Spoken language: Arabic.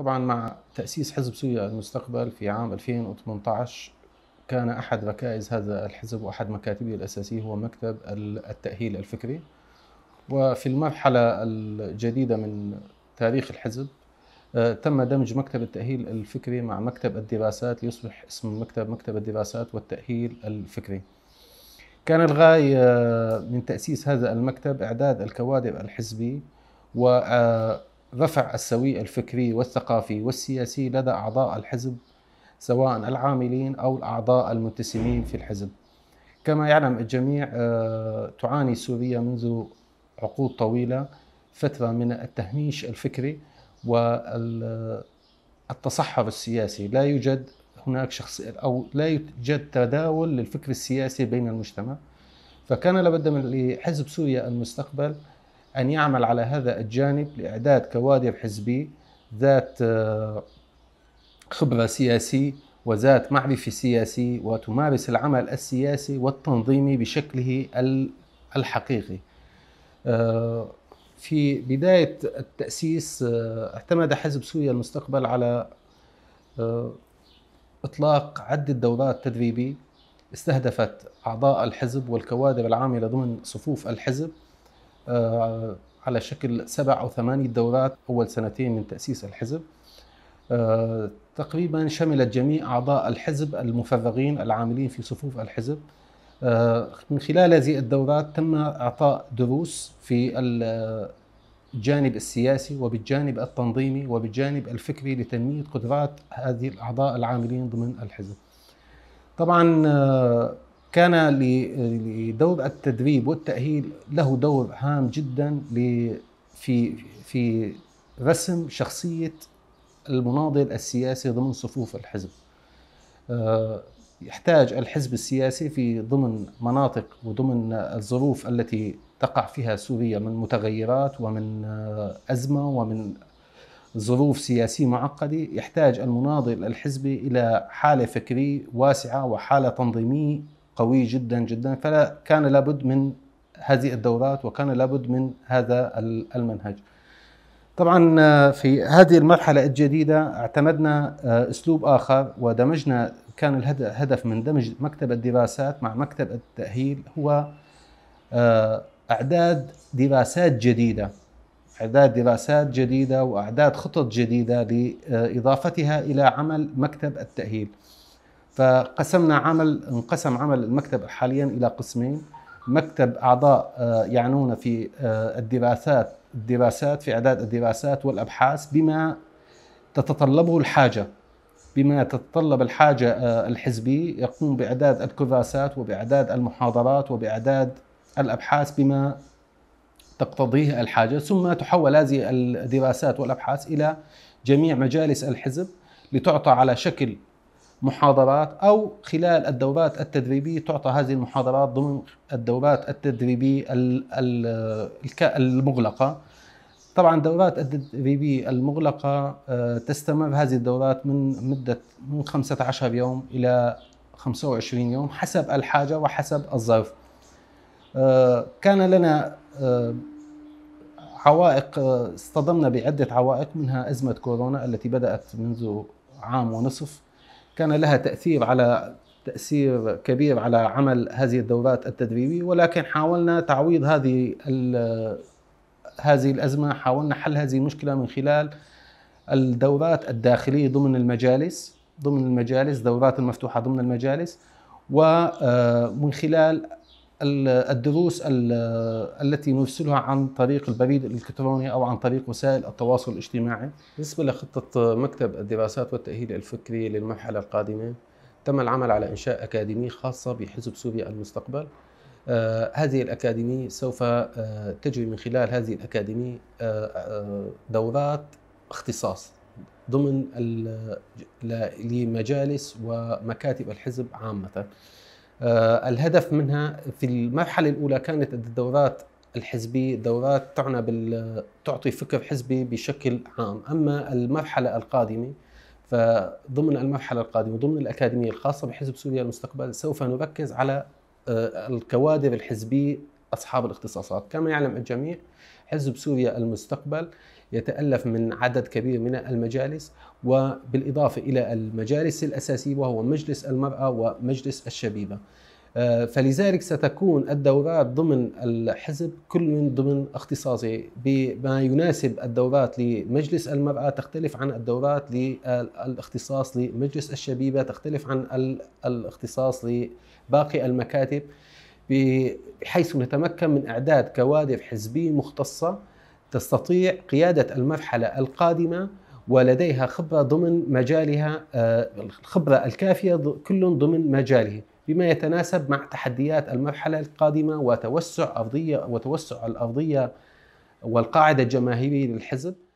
طبعا مع تأسيس حزب سوريا المستقبل في عام 2018 كان أحد ركائز هذا الحزب وأحد مكاتبه الأساسية هو مكتب التأهيل الفكري وفي المرحلة الجديدة من تاريخ الحزب آه، تم دمج مكتب التأهيل الفكري مع مكتب الدراسات ليصبح اسم المكتب مكتب الدراسات والتأهيل الفكري كان الغاية آه، من تأسيس هذا المكتب إعداد الكوادر الحزبي و آه، رفع السوي الفكري والثقافي والسياسي لدى أعضاء الحزب سواء العاملين أو الأعضاء المنتسبين في الحزب كما يعلم الجميع آه، تعاني سوريا منذ عقود طويلة فترة من التهميش الفكري والتصحر السياسي لا يوجد هناك شخص أو لا يوجد تداول للفكر السياسي بين المجتمع فكان لابد من لحزب سوريا المستقبل أن يعمل على هذا الجانب لإعداد كوادر حزبية ذات آه، خبرة سياسية وذات معرفة سياسية وتمارس العمل السياسي والتنظيمي بشكله الحقيقي آه، في بداية التأسيس آه، اعتمد حزب سوريا المستقبل على إطلاق عدة دورات تدريبية استهدفت أعضاء الحزب والكوادر العاملة ضمن صفوف الحزب آه، على شكل سبع أو ثمانية دورات أول سنتين من تأسيس الحزب آه، تقريبا شملت جميع أعضاء الحزب المفرغين العاملين في صفوف الحزب آه، من خلال هذه الدورات تم إعطاء دروس في الجانب السياسي وبالجانب التنظيمي وبالجانب الفكري لتنمية قدرات هذه الأعضاء العاملين ضمن الحزب طبعا كان لدور التدريب والتأهيل له دور هام جدا في في رسم شخصية المناضل السياسي ضمن صفوف الحزب آه، يحتاج الحزب السياسي في ضمن مناطق وضمن الظروف التي تقع فيها سوريا من متغيرات ومن آه، أزمة ومن ظروف سياسية معقدة يحتاج المناضل الحزبي إلى حالة فكرية واسعة وحالة تنظيمية قوي جدا جدا فكان لابد من هذه الدورات وكان لابد من هذا المنهج طبعا آه، في هذه المرحلة الجديدة اعتمدنا آه، أسلوب آخر ودمجنا كان الهدف من دمج مكتب الدراسات مع مكتب التأهيل هو آه، أعداد دراسات جديدة إعداد دراسات جديدة وأعداد خطط جديدة لإضافتها إلى عمل مكتب التأهيل فقسمنا عمل انقسم عمل المكتب حاليا الى قسمين مكتب اعضاء آه، يعنون في آه، الدراسات الدراسات في اعداد الدراسات والابحاث بما تتطلبه الحاجه بما تتطلب الحاجه آه، الحزبي يقوم باعداد الكراسات وباعداد المحاضرات وباعداد الابحاث بما تقتضيه الحاجه ثم تحول هذه الدراسات والابحاث الى جميع مجالس الحزب لتعطى على شكل محاضرات أو خلال الدورات التدريبية تعطى هذه المحاضرات ضمن الدورات التدريبية المغلقة طبعا الدورات التدريبية المغلقة تستمر هذه الدورات من مدة من 15 يوم إلى 25 يوم حسب الحاجة وحسب الظرف آه، كان لنا آه، عوائق آه، اصطدمنا بعدة عوائق منها أزمة كورونا التي بدأت منذ عام ونصف كان لها تاثير على تاثير كبير على عمل هذه الدورات التدريبيه ولكن حاولنا تعويض هذه هذه الازمه حاولنا حل هذه المشكله من خلال الدورات الداخليه ضمن المجالس ضمن المجالس دورات المفتوحه ضمن المجالس ومن آه، خلال الدروس التي نرسلها عن طريق البريد الالكتروني او عن طريق وسائل التواصل الاجتماعي. بالنسبه لخطه مكتب الدراسات والتاهيل الفكري للمرحله القادمه تم العمل على انشاء اكاديميه خاصه بحزب سوريا المستقبل. آه، هذه الاكاديميه سوف آه، تجري من خلال هذه الاكاديميه آه، دورات اختصاص ضمن لمجالس ومكاتب الحزب عامه. آه، الهدف منها في المرحلة الأولى كانت الدورات الحزبية دورات تعنى بال... تعطي فكر حزبي بشكل عام أما المرحلة القادمة فضمن المرحلة القادمة ضمن الأكاديمية الخاصة بحزب سوريا المستقبل سوف نركز على آه، الكوادر الحزبية أصحاب الاختصاصات كما يعلم الجميع حزب سوريا المستقبل يتألف من عدد كبير من المجالس وبالإضافة إلى المجالس الأساسية وهو مجلس المرأة ومجلس الشبيبة آه، فلذلك ستكون الدورات ضمن الحزب كل من ضمن اختصاصه بما يناسب الدورات لمجلس المرأة تختلف عن الدورات للاختصاص لمجلس الشبيبة تختلف عن الاختصاص لباقي المكاتب بحيث نتمكن من اعداد كوادر حزبيه مختصه تستطيع قياده المرحله القادمه ولديها خبره ضمن مجالها الخبره آه، الكافيه كل ضمن مجاله بما يتناسب مع تحديات المرحله القادمه وتوسع ارضيه وتوسع الارضيه والقاعده الجماهيريه للحزب